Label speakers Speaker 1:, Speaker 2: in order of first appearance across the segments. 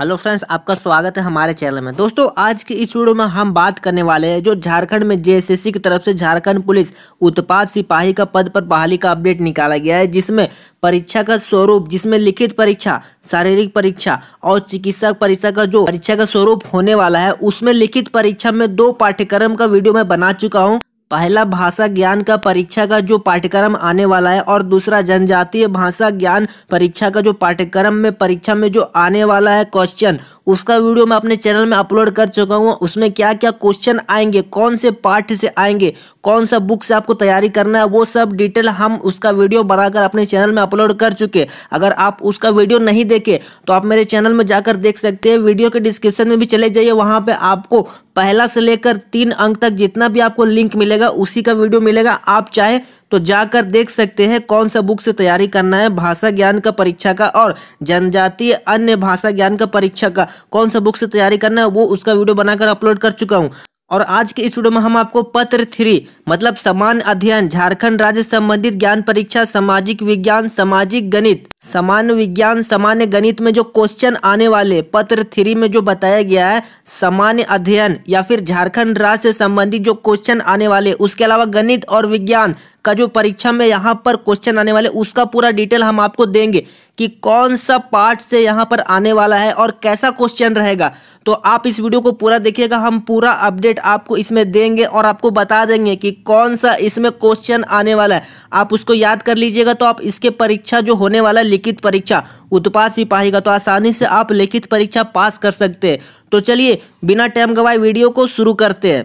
Speaker 1: hello friends आपका स्वागत है हमारे चैनल में दोस्तों आज के इस वीडियो में हम बात करने वाले हैं जो झारखंड में जेएसएससी की तरफ से झारखंड पुलिस उत्पाद सिपाही का पद पर बहाली का अपडेट निकाला गया है जिसमें परीक्षा का स्वरूप जिसमें लिखित परीक्षा शारीरिक परीक्षा और चिकित्सा परीक्षा का जो परीक्षा का स्वरूप होने वाला है उसमें लिखित परीक्षा में दो पाठ्यक्रम का वीडियो मैं बना चुका हूँ पहला भाषा ज्ञान का परीक्षा का जो पाठ्यक्रम आने वाला है और दूसरा जनजातीय भाषा ज्ञान परीक्षा का जो पाठ्यक्रम में परीक्षा में जो आने वाला है क्वेश्चन उसका वीडियो मैं अपने चैनल में अपलोड कर चुका हूँ उसमें क्या क्या क्वेश्चन आएंगे कौन से पाठ से आएंगे कौन सा बुक से आपको तैयारी करना है वो सब डिटेल हम उसका वीडियो बनाकर अपने चैनल में अपलोड कर चुके अगर आप उसका वीडियो नहीं देखे तो आप मेरे चैनल में जाकर देख सकते हैं वीडियो के डिस्क्रिप्शन में भी चले जाइए वहाँ पर आपको पहला से लेकर तीन अंक तक जितना भी आपको लिंक मिलेगा उसी का वीडियो मिलेगा आप चाहे तो जाकर देख सकते हैं कौन सा बुक से तैयारी करना है भाषा ज्ञान का परीक्षा का और जनजातीय अन्य भाषा ज्ञान का परीक्षा का कौन सा बुक से तैयारी करना है वो उसका वीडियो बनाकर अपलोड कर चुका हूँ और आज के इस वीडियो में हम आपको पत्र थ्री मतलब समान अध्ययन झारखंड राज्य संबंधित ज्ञान परीक्षा सामाजिक विज्ञान सामाजिक गणित समान विज्ञान सामान्य गणित में जो क्वेश्चन आने वाले पत्र थ्री में जो बताया गया है सामान्य अध्ययन या फिर झारखंड राज्य से संबंधित जो क्वेश्चन आने वाले उसके अलावा गणित और विज्ञान का जो परीक्षा में यहाँ पर क्वेश्चन आने वाले उसका पूरा डिटेल हम आपको देंगे कि कौन सा पार्ट से यहाँ पर आने वाला है और कैसा क्वेश्चन रहेगा तो आप इस वीडियो को पूरा देखिएगा हम पूरा अपडेट आपको इसमें देंगे और आपको बता देंगे कि कौन सा इसमें क्वेश्चन आने वाला है आप उसको याद कर लीजिएगा तो आप इसके परीक्षा जो होने वाला है लिखित परीक्षा उत्पाद सिपाही का तो आसानी से आप लिखित परीक्षा पास कर सकते हैं तो चलिए बिना टाइम गवाए वीडियो को शुरू करते हैं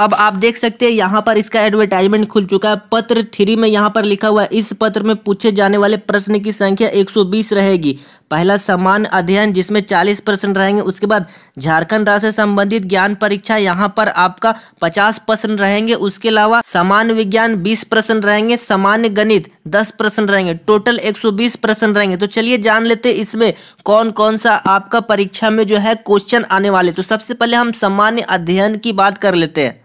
Speaker 1: अब आप देख सकते हैं यहाँ पर इसका एडवर्टाइजमेंट खुल चुका है पत्र थ्री में यहाँ पर लिखा हुआ है इस पत्र में पूछे जाने वाले प्रश्न की संख्या 120 रहेगी पहला समान अध्ययन जिसमें 40 परसेंट रहेंगे उसके बाद झारखंड राज्य से संबंधित ज्ञान परीक्षा यहाँ पर आपका 50 परसेंट रहेंगे उसके अलावा समान विज्ञान 20 परसेंट रहेंगे सामान्य गणित 10 परसेंट रहेंगे टोटल 120 परसेंट रहेंगे तो चलिए जान लेते इसमें कौन कौन सा आपका परीक्षा में जो है क्वेश्चन आने वाले तो सबसे पहले हम सामान्य अध्ययन की बात कर लेते हैं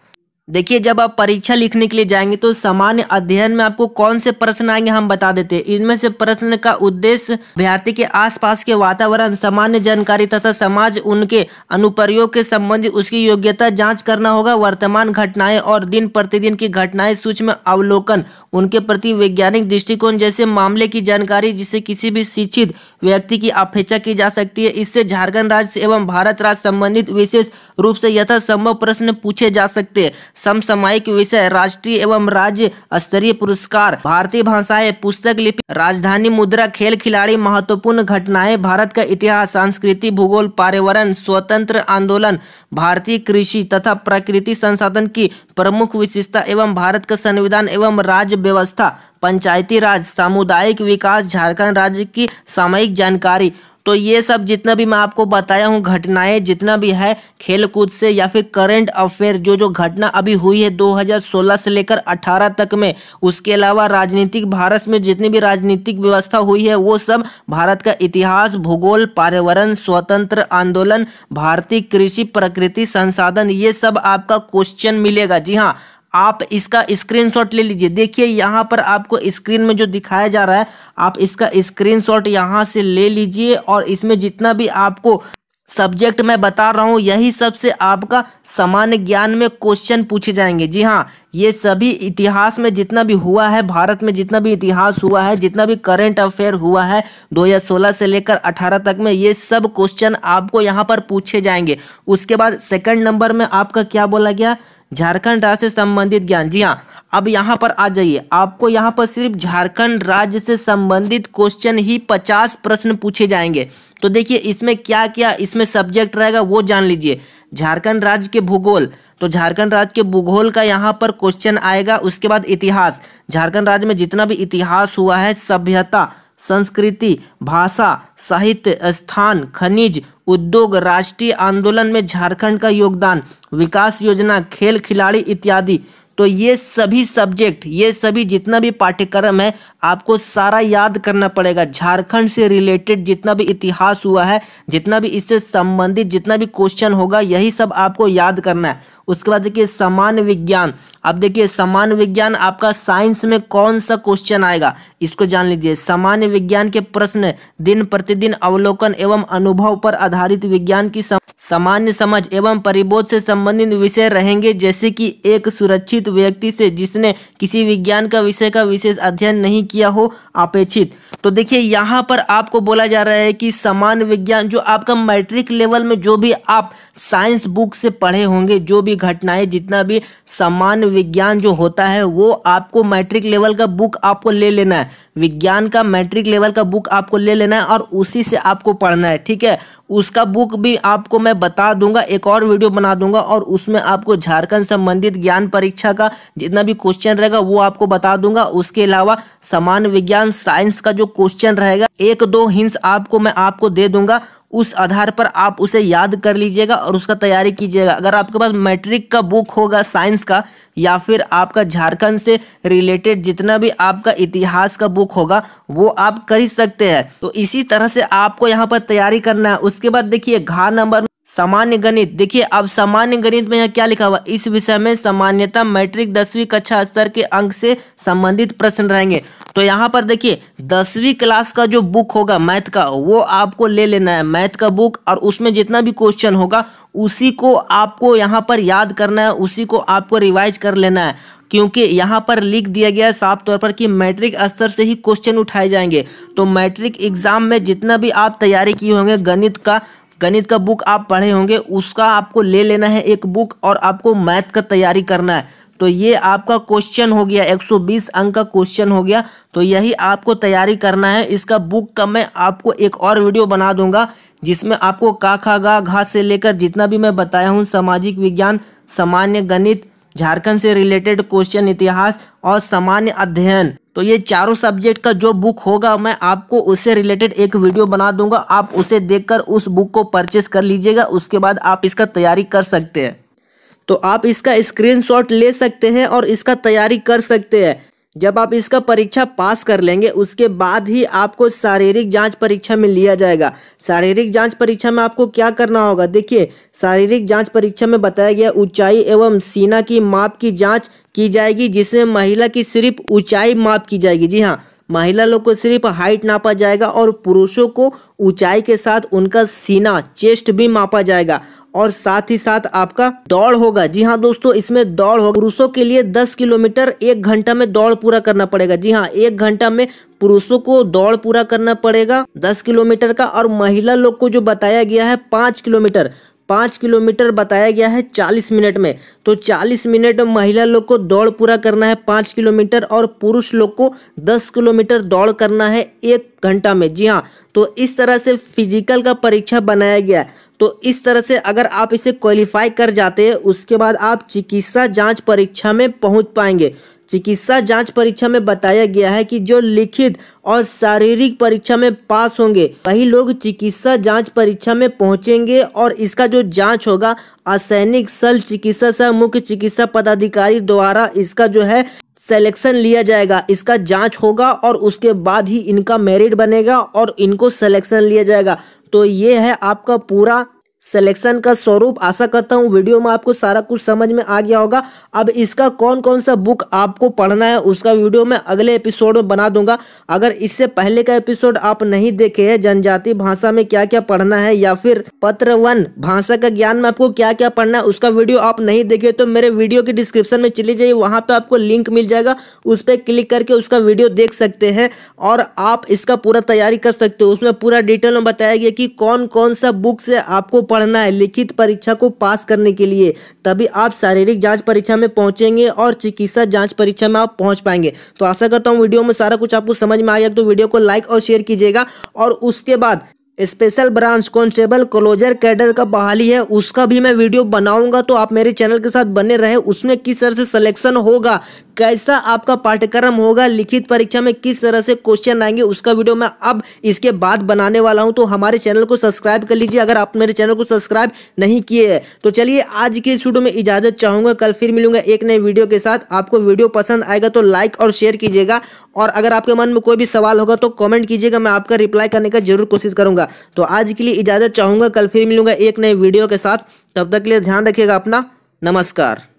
Speaker 1: देखिए जब आप परीक्षा लिखने के लिए जाएंगे तो सामान्य अध्ययन में आपको कौन से प्रश्न आएंगे हम बता देते हैं इनमें से प्रश्न का उद्देश्य अभ्यर्थी के आसपास के वातावरण सामान्य जानकारी तथा समाज उनके अनुप्रयोग के संबंधी उसकी योग्यता जांच करना होगा वर्तमान घटनाएं और दिन प्रतिदिन की घटनाएं सूक्ष्म अवलोकन उनके प्रति वैज्ञानिक दृष्टिकोण जैसे मामले की जानकारी जिससे किसी भी शिक्षित व्यक्ति की अपेक्षा की जा सकती है इससे झारखंड राज्य एवं भारत राज्य संबंधित विशेष रूप से यथासंभव प्रश्न पूछे जा सकते हैं समसामयिक विषय राष्ट्रीय एवं राज्य स्तरीय पुरस्कार भारतीय भाषाएं पुस्तक लिपि राजधानी मुद्रा खेल खिलाड़ी महत्वपूर्ण घटनाएं भारत का इतिहास संस्कृति भूगोल पर्यावरण स्वतंत्र आंदोलन भारतीय कृषि तथा प्रकृति संसाधन की प्रमुख विशेषता एवं भारत का संविधान एवं राज्य व्यवस्था पंचायती राज सामुदायिक विकास झारखंड राज्य की सामयिक जानकारी तो ये सब जितना भी मैं आपको बताया हूँ घटनाएं जितना भी है खेलकूद से या फिर करंट अफेयर जो जो घटना अभी हुई है 2016 से लेकर 18 तक में उसके अलावा राजनीतिक भारत में जितनी भी राजनीतिक व्यवस्था हुई है वो सब भारत का इतिहास भूगोल पर्यावरण स्वतंत्र आंदोलन भारतीय कृषि प्रकृति संसाधन ये सब आपका क्वेश्चन मिलेगा जी हाँ आप इसका स्क्रीनशॉट ले लीजिए देखिए यहाँ पर आपको स्क्रीन में जो दिखाया जा रहा है आप इसका स्क्रीनशॉट यहाँ से ले लीजिए और इसमें जितना भी आपको सब्जेक्ट मैं बता रहा हूँ यही सबसे आपका सामान्य ज्ञान में क्वेश्चन पूछे जाएंगे जी हाँ ये सभी इतिहास में जितना भी हुआ है भारत में जितना भी इतिहास हुआ है जितना भी करंट अफेयर हुआ है 2016 से लेकर 18 तक में ये सब क्वेश्चन आपको यहाँ पर पूछे जाएंगे उसके बाद सेकंड नंबर में आपका क्या बोला गया झारखंड राज्य से संबंधित ज्ञान जी हाँ अब यहाँ पर आ जाइए आपको यहाँ पर सिर्फ झारखंड राज्य से संबंधित क्वेश्चन ही पचास प्रश्न पूछे जाएंगे तो देखिए इसमें क्या क्या इसमें सब्जेक्ट रहेगा वो जान लीजिए झारखंड राज्य के भूगोल तो झारखंड राज्य के भूगोल का यहाँ पर क्वेश्चन आएगा उसके बाद इतिहास झारखंड राज्य में जितना भी इतिहास हुआ है सभ्यता संस्कृति भाषा साहित्य स्थान खनिज उद्योग राष्ट्रीय आंदोलन में झारखंड का योगदान विकास योजना खेल खिलाड़ी इत्यादि तो ये सभी सब्जेक्ट ये सभी जितना भी पाठ्यक्रम है आपको सारा याद करना पड़ेगा झारखंड से रिलेटेड जितना भी इतिहास हुआ है जितना भी इससे संबंधित जितना भी क्वेश्चन होगा यही सब आपको याद करना है उसके बाद देखिए सामान्य विज्ञान अब देखिए सामान्य विज्ञान आपका साइंस में कौन सा क्वेश्चन आएगा इसको जान लीजिए सामान्य विज्ञान के प्रश्न दिन प्रतिदिन अवलोकन एवं अनुभव पर आधारित विज्ञान की सामान्य समझ एवं परिबोध से संबंधित विषय रहेंगे जैसे कि एक सुरक्षित व्यक्ति से जिसने किसी विज्ञान का विषय का विशेष अध्ययन नहीं किया हो अपेक्षित तो देखिए यहाँ पर आपको बोला जा रहा है कि समान विज्ञान जो आपका मैट्रिक लेवल में जो भी आप साइंस बुक से पढ़े होंगे जो भी घटनाएं जितना भी सामान्य विज्ञान जो होता है वो आपको मैट्रिक लेवल का बुक आपको ले लेना है विज्ञान का मैट्रिक लेवल का बुक आपको ले लेना है और उसी से आपको पढ़ना है ठीक है उसका बुक भी आपको मैं बता दूंगा एक और वीडियो बना दूंगा और उसमें आपको झारखंड संबंधित ज्ञान परीक्षा का जितना भी क्वेश्चन रहेगा वो आपको बता दूंगा उसके अलावा सामान्य विज्ञान साइंस का जो क्वेश्चन रहेगा एक दो हिंस आपको मैं आपको दे दूंगा उस आधार पर आप उसे याद कर लीजिएगा और उसका तैयारी कीजिएगा अगर आपके पास मैट्रिक का बुक होगा साइंस का या फिर आपका झारखंड से रिलेटेड जितना भी आपका इतिहास का बुक होगा वो आप कर ही सकते हैं तो इसी तरह से आपको यहाँ पर तैयारी करना है उसके बाद देखिए घा नंबर सामान्य गणित देखिए अब सामान्य गणित में यह क्या लिखा हुआ इस विषय में सामान्यता मैट्रिक दसवीं कक्षा स्तर के अंक से संबंधित प्रश्न रहेंगे तो यहाँ पर देखिए दसवीं क्लास का जो बुक होगा मैथ का वो आपको ले लेना है मैथ का बुक और उसमें जितना भी क्वेश्चन होगा उसी को आपको यहाँ पर याद करना है उसी को आपको रिवाइज कर लेना है क्योंकि यहाँ पर लिख दिया गया है साफ तौर पर कि मैट्रिक स्तर से ही क्वेश्चन उठाए जाएंगे तो मैट्रिक एग्ज़ाम में जितना भी आप तैयारी किए होंगे गणित का गणित का बुक आप पढ़े होंगे उसका आपको ले लेना है एक बुक और आपको मैथ का तैयारी करना है तो ये आपका क्वेश्चन हो गया 120 अंक का क्वेश्चन हो गया तो यही आपको तैयारी करना है इसका बुक का मैं आपको एक और वीडियो बना दूंगा जिसमें आपको का खा गा घास से लेकर जितना भी मैं बताया हूँ सामाजिक विज्ञान सामान्य गणित झारखंड से रिलेटेड क्वेश्चन इतिहास और सामान्य अध्ययन तो ये चारों सब्जेक्ट का जो बुक होगा मैं आपको उससे रिलेटेड एक वीडियो बना दूंगा आप उसे देखकर उस बुक को परचेस कर लीजिएगा उसके बाद आप इसका तैयारी कर सकते हैं तो आप इसका स्क्रीनशॉट ले सकते हैं और इसका तैयारी कर सकते हैं जब आप इसका परीक्षा पास कर लेंगे उसके बाद ही आपको शारीरिक जांच परीक्षा में लिया जाएगा शारीरिक जांच परीक्षा में आपको क्या करना होगा देखिए शारीरिक जांच परीक्षा में बताया गया ऊंचाई एवं सीना की माप की जांच की जाएगी जिसमें महिला की सिर्फ ऊंचाई माप की जाएगी जी हाँ महिला लोग को सिर्फ हाइट नापा जाएगा और पुरुषों को ऊंचाई के साथ उनका सीना चेस्ट भी मापा जाएगा और साथ ही साथ आपका दौड़ होगा जी हाँ दोस्तों इसमें दौड़ होगा पुरुषों के लिए 10 किलोमीटर एक घंटा में दौड़ पूरा करना पड़ेगा जी हाँ एक घंटा में पुरुषों को दौड़ पूरा करना पड़ेगा 10 किलोमीटर का और महिला लोग को जो बताया गया है पांच किलोमीटर पाँच किलोमीटर बताया गया है चालीस मिनट में तो चालीस मिनट महिला लोग को दौड़ पूरा करना है पाँच किलोमीटर और पुरुष लोग को दस किलोमीटर दौड़ करना है एक घंटा में जी हाँ तो इस तरह से फिजिकल का परीक्षा बनाया गया है तो इस तरह से अगर आप इसे क्वालिफाई कर जाते हैं उसके बाद आप चिकित्सा जांच परीक्षा में पहुंच पाएंगे चिकित्सा जांच परीक्षा में बताया गया है कि जो लिखित और शारीरिक परीक्षा में पास होंगे वही लोग चिकित्सा जांच परीक्षा में पहुंचेंगे और इसका जो जांच होगा असैनिक सल चिकित्सा सह मुख्य चिकित्सा पदाधिकारी द्वारा इसका जो है सेलेक्शन लिया जाएगा इसका जांच होगा और उसके बाद ही इनका मेरिट बनेगा और इनको सिलेक्शन लिया जाएगा तो ये है आपका पूरा सिलेक्शन का स्वरूप आशा करता हूँ वीडियो में आपको सारा कुछ समझ में आ गया होगा अब इसका कौन कौन सा बुक आपको पढ़ना है उसका वीडियो मैं अगले एपिसोड में बना दूंगा अगर इससे पहले का एपिसोड आप नहीं देखे हैं जनजाति भाषा में क्या क्या पढ़ना है या फिर पत्र वन भाषा का ज्ञान में आपको क्या क्या पढ़ना है उसका वीडियो आप नहीं देखे तो मेरे वीडियो के डिस्क्रिप्शन में चले जाइए वहाँ पर आपको लिंक मिल जाएगा उस पर क्लिक करके उसका वीडियो देख सकते हैं और आप इसका पूरा तैयारी कर सकते हो उसमें पूरा डिटेल में बताया गया कि कौन कौन सा बुक से आपको पढ़ना है लिखित परीक्षा को पास करने के लिए तभी आप शारीरिक जांच परीक्षा में पहुंचेंगे और चिकित्सा जांच परीक्षा में आप पहुंच पाएंगे तो आशा करता हूं वीडियो में सारा कुछ आपको समझ में आ गया तो वीडियो को लाइक और शेयर कीजिएगा और उसके बाद special branch constable closure cadre का बहाली है उसका भी मैं वीडियो बनाऊंगा तो आप मेरे चैनल के साथ बने रहे उसमें किस तरह से सिलेक्शन होगा कैसा आपका पाठ्यक्रम होगा लिखित परीक्षा में किस तरह से क्वेश्चन आएंगे उसका वीडियो मैं अब इसके बाद बनाने वाला हूँ तो हमारे चैनल को सब्सक्राइब कर लीजिए अगर आप मेरे चैनल को सब्सक्राइब नहीं किए हैं तो चलिए आज के इस वीडियो में इजाज़त चाहूँगा कल फिर मिलूंगा एक नए वीडियो के साथ आपको वीडियो पसंद आएगा तो लाइक और शेयर कीजिएगा और अगर आपके मन में कोई भी सवाल होगा तो कमेंट कीजिएगा मैं आपका रिप्लाई करने का जरूर कोशिश करूंगा तो आज के लिए इजाज़त चाहूँगा कल फिर मिलूंगा एक नए वीडियो के साथ तब तक के लिए ध्यान रखिएगा अपना नमस्कार